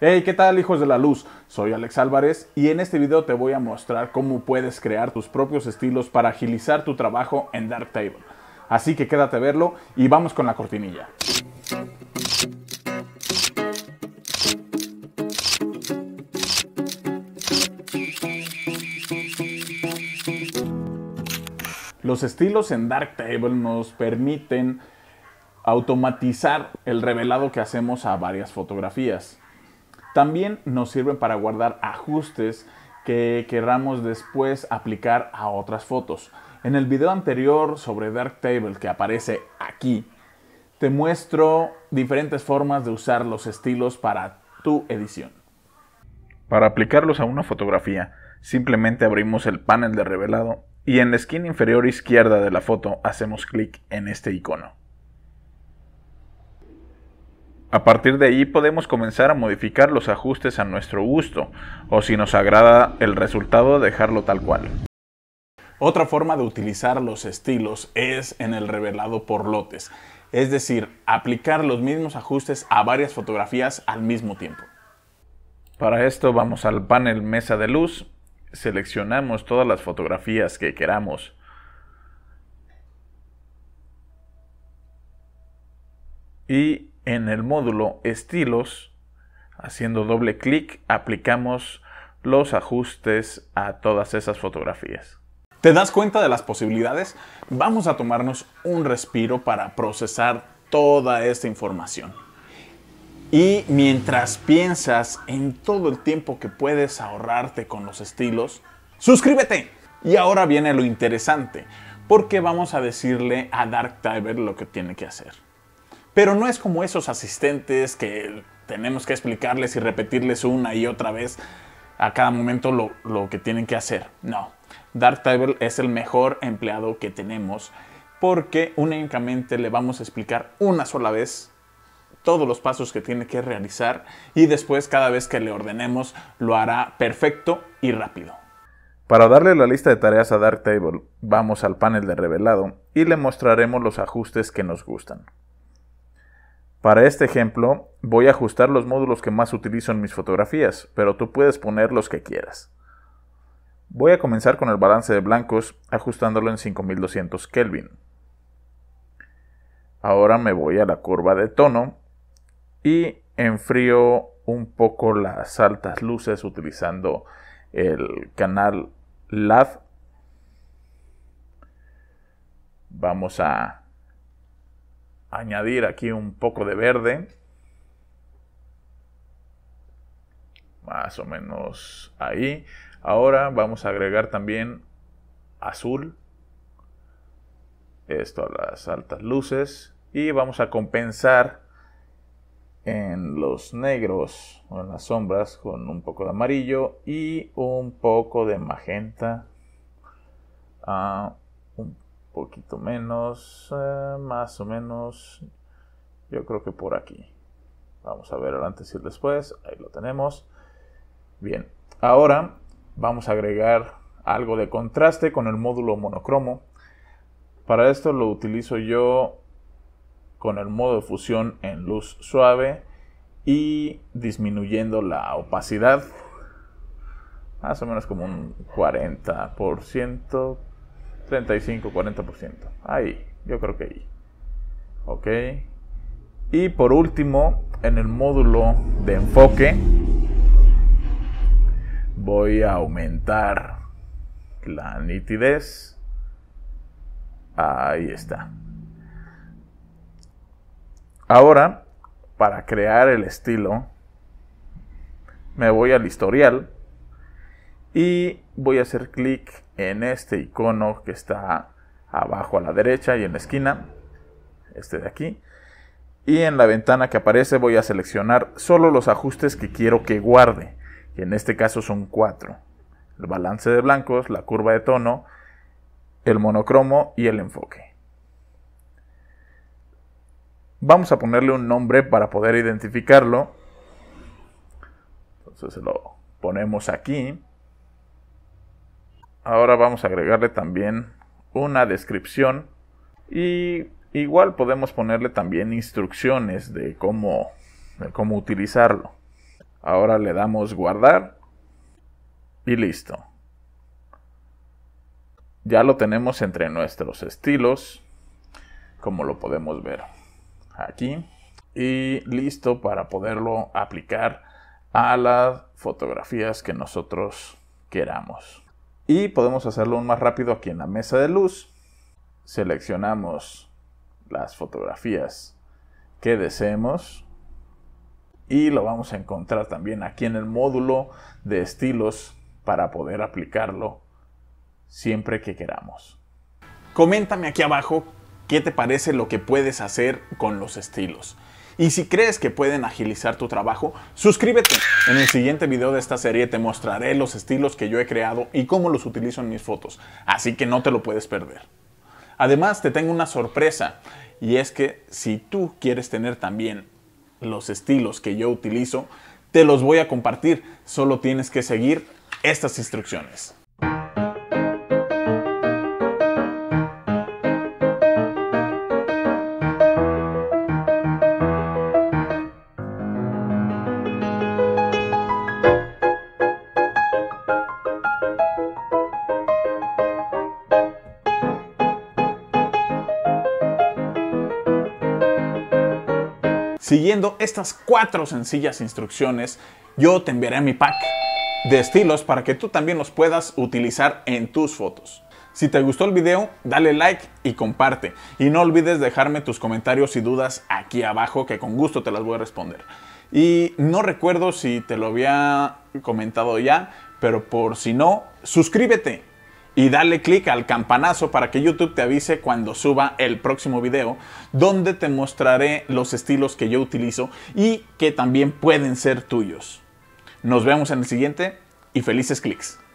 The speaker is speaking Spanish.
Hey, ¿qué tal hijos de la luz? Soy Alex Álvarez y en este video te voy a mostrar cómo puedes crear tus propios estilos para agilizar tu trabajo en Darktable. Así que quédate a verlo y vamos con la cortinilla. Los estilos en Darktable nos permiten automatizar el revelado que hacemos a varias fotografías. También nos sirven para guardar ajustes que querramos después aplicar a otras fotos. En el video anterior sobre Darktable que aparece aquí, te muestro diferentes formas de usar los estilos para tu edición. Para aplicarlos a una fotografía, simplemente abrimos el panel de revelado y en la esquina inferior izquierda de la foto hacemos clic en este icono. A partir de ahí podemos comenzar a modificar los ajustes a nuestro gusto, o si nos agrada el resultado dejarlo tal cual. Otra forma de utilizar los estilos es en el revelado por lotes, es decir, aplicar los mismos ajustes a varias fotografías al mismo tiempo. Para esto vamos al panel mesa de luz, seleccionamos todas las fotografías que queramos y en el módulo Estilos, haciendo doble clic, aplicamos los ajustes a todas esas fotografías. ¿Te das cuenta de las posibilidades? Vamos a tomarnos un respiro para procesar toda esta información. Y mientras piensas en todo el tiempo que puedes ahorrarte con los estilos, suscríbete. Y ahora viene lo interesante, porque vamos a decirle a Darktable lo que tiene que hacer. Pero no es como esos asistentes que tenemos que explicarles y repetirles una y otra vez a cada momento lo, que tienen que hacer. No, Darktable es el mejor empleado que tenemos porque únicamente le vamos a explicar una sola vez todos los pasos que tiene que realizar y después cada vez que le ordenemos lo hará perfecto y rápido. Para darle la lista de tareas a Darktable, vamos al panel de revelado y le mostraremos los ajustes que nos gustan. Para este ejemplo, voy a ajustar los módulos que más utilizo en mis fotografías, pero tú puedes poner los que quieras. Voy a comenzar con el balance de blancos, ajustándolo en 5200 Kelvin. Ahora me voy a la curva de tono y enfrío un poco las altas luces utilizando el canal LAV. Vamos a añadir aquí un poco de verde. Más o menos ahí. Ahora vamos a agregar también azul. Esto a las altas luces. Y vamos a compensar en los negros o en las sombras con un poco de amarillo y un poco de magenta. Ah, poquito menos, eh, más o menos, yo creo que por aquí. Vamos a ver antes y después, ahí lo tenemos. Bien, ahora vamos a agregar algo de contraste con el módulo monocromo. Para esto lo utilizo yo con el modo de fusión en luz suave y disminuyendo la opacidad más o menos como un 40% 35, 40%. Ahí, yo creo que ahí. Ok. Y por último, en el módulo de enfoque, voy a aumentar la nitidez. Ahí está. Ahora, para crear el estilo, me voy al historial y voy a hacer clic en este icono que está abajo a la derecha y en la esquina, este de aquí. Y en la ventana que aparece voy a seleccionar solo los ajustes que quiero que guarde, que en este caso son cuatro. El balance de blancos, la curva de tono, el monocromo y el enfoque. Vamos a ponerle un nombre para poder identificarlo. Entonces lo ponemos aquí ahora vamos a agregarle también una descripción y igual podemos ponerle también instrucciones de cómo, cómo utilizarlo. Ahora le damos guardar y listo. Ya lo tenemos entre nuestros estilos, como lo podemos ver aquí. Y listo para poderlo aplicar a las fotografías que nosotros queramos. Y podemos hacerlo aún más rápido aquí en la mesa de luz. Seleccionamos las fotografías que deseemos. Y lo vamos a encontrar también aquí en el módulo de estilos para poder aplicarlo siempre que queramos. Coméntame aquí abajo qué te parece lo que puedes hacer con los estilos. Y si crees que pueden agilizar tu trabajo, suscríbete. En el siguiente video de esta serie te mostraré los estilos que yo he creado y cómo los utilizo en mis fotos, así que no te lo puedes perder. Además, te tengo una sorpresa, y es que si tú quieres tener también los estilos que yo utilizo, te los voy a compartir, solo tienes que seguir estas instrucciones. Siguiendo estas cuatro sencillas instrucciones, yo te enviaré mi pack de estilos para que tú también los puedas utilizar en tus fotos. Si te gustó el video, dale like y comparte. Y no olvides dejarme tus comentarios y dudas aquí abajo que con gusto te las voy a responder. Y no recuerdo si te lo había comentado ya, pero por si no, suscríbete y dale clic al campanazo para que YouTube te avise cuando suba el próximo video donde te mostraré los estilos que yo utilizo y que también pueden ser tuyos. Nos vemos en el siguiente y felices clics.